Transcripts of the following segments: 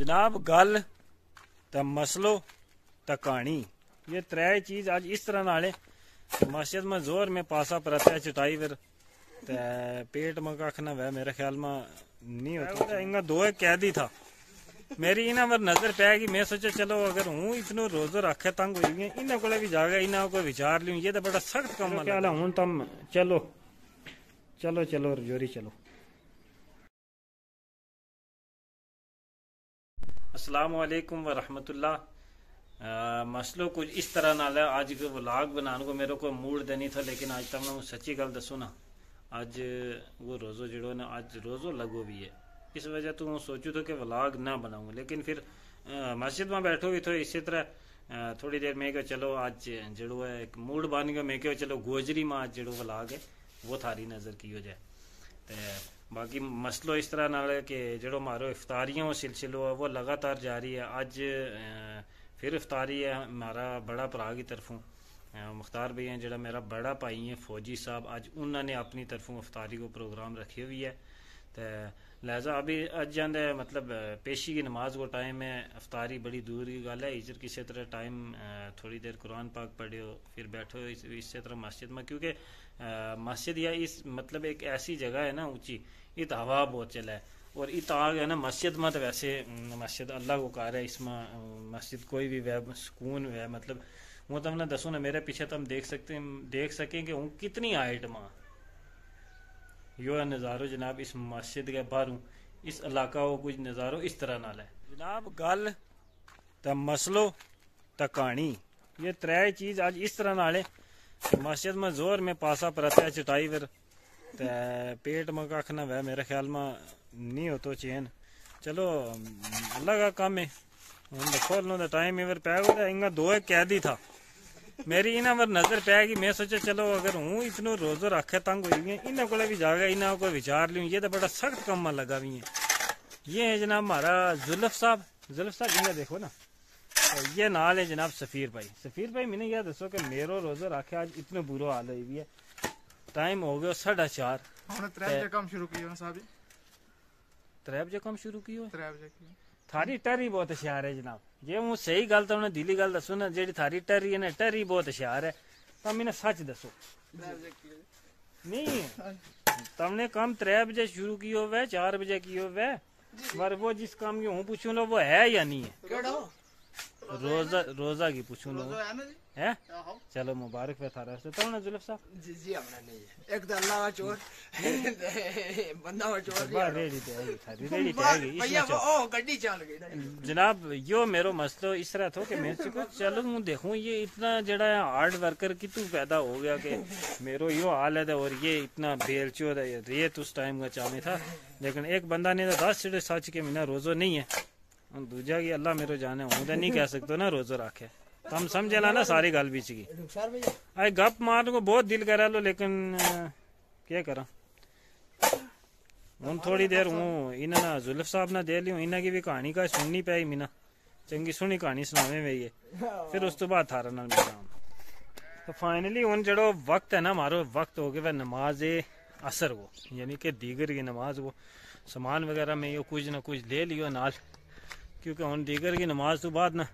ਜਨਾਬ ਗੱਲ ਤਾਂ ਮਸਲੋ ਤਾਂ ਕਹਾਣੀ ਇਹ ਤਰੇ ਚੀਜ਼ ਅੱਜ ਇਸ ਤਰ੍ਹਾਂ ਨਾਲੇ ਮਸਜਿਦ ਮੈਂ ਜ਼ੋਰ ਮੇ ਪਾਸਾ ਪਰਤਾ ਚਟਾਈ ਫਿਰ ਤੇ ਪੇਟ ਮੇ ਕੱਖਣਾ ਵੈ ਮੇਰੇ ਖਿਆਲ ਮਾ ਨਹੀਂ ਹੋਤਾ ਇੰਗਾ ਦੋ ਇੱਕ ਕੈਦੀ ਥਾ ਮੇਰੀ ਇਹਨਾਂ ਵਰ ਨਜ਼ਰ ਪੈ ਗਈ ਮੈਂ ਸੋਚਿਆ ਚਲੋ ਅਗਰ ਹੂੰ ਇਤਨੋ ਰੋਜ਼ ਰੱਖੇ ਤੰਗ ਹੋਈ ਗਏ ਇਹਨਾਂ ਕੋਲੇ ਵੀ ਜਾਗਾ ਇਹਨਾਂ ਕੋ ਵਿਚਾਰ ਲਿਉ ਇਹ ਤਾਂ ਬੜਾ ਸਖਤ ਕੰਮ ਹੈ ਹੁਣ ਤਮ ਚਲੋ ਚਲੋ ਚਲੋ ਜੋਰੀ ਚਲੋ असलकम वरहमतुल्ला मसलो कुछ इस तरह ना है अज व्लाग बनाने को मेरे को मूड देनी था लेकिन अज तक मैं सच्ची गल दसू ना अज वो रोज़ो जड़ो ना अज रोज़ो लगो भी है इस वजह तो सोचू तो कि व्लाग ना बनाऊँ लेकिन फिर मस्जिद में बैठो भी तो इसी तरह थोड़ी देर में चलो आज जड़ो है एक मूड बन गया मैं चलो गोजरी में आज जड़ो व्लाग है वो थारी नज़र की हो जाए बाकी मसलो इस तरह नाल कि जो मारो इफ्तारियों सिलसिलो है वो लगातार जारी है अज फिर इफ्तारी है मारा बड़ा भरा की तरफों मुख्तार भैया जो मेरा बड़ा भाई है फौजी साहब अज उन्होंने अपनी तरफों इफ्तारी को प्रोग्राम रखी हुई है तो लिहाजा अभी अज मतलब पेशी की नमाज को टाइम है अफतारी बड़ी दूर की गल है इजर किसी तरह टाइम थोड़ी देर कुरान पाक पढ़ो फिर बैठो इस, इसी तरह मस्जिद में क्योंकि मस्जिद या इस मतलब एक ऐसी जगह है ना ऊंची इत हवा बहुत चला है और इत आग है ना मस्जिद में तो वैसे मस्जिद अल्लाह को कार है इसमें मस्जिद कोई भी वह सुकून वह मतलब वो तो हमने दसो ना मेरे पीछे तो हम देख सकते देख सकें कि हूँ कितनी हाइट माँ यो नज़ारो जनाब इस मस्जिद के बाहरों इस इलाका को कुछ नज़ारो इस तरह नाल है जनाब गल तो मसलो तो कहानी ये त्रै चीज़ आज इस तरह नाल है मस्जिद में जोर में पासा परत है चटाई पर ते पेट में कख ना वह मेरे ख्याल में नहीं हो तो चेन चलो अलग का काम है देखो टाइम इवर पै गया इंगा दो कैद ही था मेरी इन्हों पर नजर पै गई मैं सोचा चलो अगर हूं इतनो रोजो रखे तंग हुई है इन्हों को भी जागे इन्हों को विचार लू ये तो बड़ा सख्त कम लगा भी है ये है जनाब हमारा जुल्फ साहब जुल्फ साहब इन्हें देखो ना ये नाल है जनाब सफ़ीर भाई सफ़ीर भाई मैंने यह दसो कि मेरे रोजो रखे आज इतने बुरो हाल हो है टाइम हो गया साढ़ा चार त्रै बजे काम शुरू किया त्रै बजे काम शुरू किया थारी टरी बहुत हशियार है जनाब जे हूं सही गल तो उन्हें दिली गल दसो ना जी थारी टरी है ना टरी बहुत हशियार है तो मैंने सच दसो नहीं तमने काम त्रे बजे शुरू की हो वह चार बजे की हो वह पर वो जिस काम की हूँ पूछू लो वो है या नहीं है रोजा रोजा की पूछू लो है चलो मुबारक पे था रस्ते तो ना जुल्फ साहब जी जी हमने नहीं एक तो अल्लाह का चोर बंदा का चोर बार रेडी तो आई था रेडी तो आई भैया वो ओ गड्डी चल गई जनाब यो मेरो मसलो इस तरह थो कि मैं को चलो मैं देखूं ये इतना जड़ा है हार्ड वर्कर की तू पैदा हो गया कि मेरो यो हाल है तो और ये इतना बेलचो है ये तो उस टाइम का चामे था लेकिन एक बंदा ने तो दस साढ़े सच के मिना रोजो नहीं है दूजा की अल्लाह मेरे जाने हूं तो नहीं कह सकते ना रोजो रखे तुम समझे ला ना सारी गल बीच की अरे गप मारने को बहुत दिल करा लो लेकिन क्या करा हूं थोड़ी देर हूँ इन्हें ना जुल्फ साहब ना दे ली हूँ इन्हें की भी कहानी का सुननी पाई मीना चंगी सुनी कहानी सुनावे में फिर उस तो बाद थारा ना मिला तो फाइनली हूँ जो वक्त है ना मारो वक्त हो गया वह नमाज असर वो यानी कि दीगर की नमाज वो सामान वगैरह में यो कुछ ना कुछ ले लियो नाल क्योंकि हूँ दीगर की नमाज तो बाद ना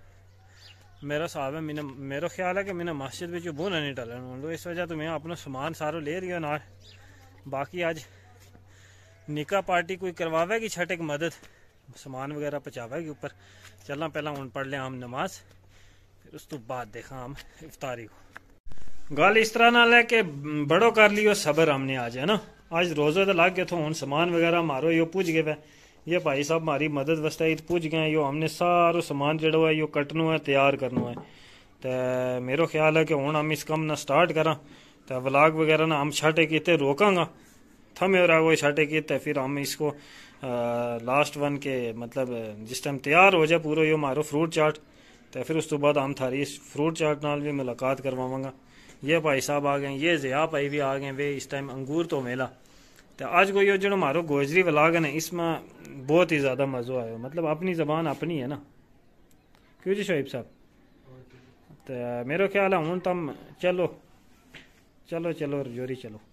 मेरा साहब है मैंने मेरा ख्याल है कि मैंने मस्जिद में बूना नहीं डाला मतलब इस वजह तो मैं अपना समान सारा ले रही ना बाकी आज निका पार्टी कोई करवावेगी छठ एक मदद समान वगैरह पहुँचावेगी ऊपर चलना पहला हूँ पढ़ लिया आम नमाज फिर उस तो बाद देखा आम इफ्तारी को गल इस तरह नाल है कि बड़ो कर लियो सबर हमने आज है ना आज रोज़े तो लग गए थो हूँ समान वगैरह मारो यो पूछ गए ये भाई साहब हमारी मदद वास्ते इत पुज गए यो हमने सारो समान जो है यो कटनो है तैयार करनो है तो मेरे ख्याल है कि हूँ हम इस काम ना स्टार्ट करा तो ब्लाग वगैरह ना हम छाटे किते रोकांगा थमे और आगे छाटे किते फिर हम इसको आ, लास्ट वन के मतलब जिस टाइम तैयार हो जाए पूरा यो मारो फ्रूट चाट तो फिर उस तो बाद हम थारी इस फ्रूट चाट नाल भी मुलाकात करवावगा ये भाई साहब आ गए ये जया भाई भी आ गए वे इस टाइम अंगूर तो मेला तो आज को यो जो हमारो गोजरी वलाग है ना इसमें बहुत ही ज़्यादा मज़ो आयो मतलब अपनी ज़बान अपनी है ना क्यों जी शोब साहब तो मेरा ख्याल है हूँ तम चलो चलो चलो रजौरी चलो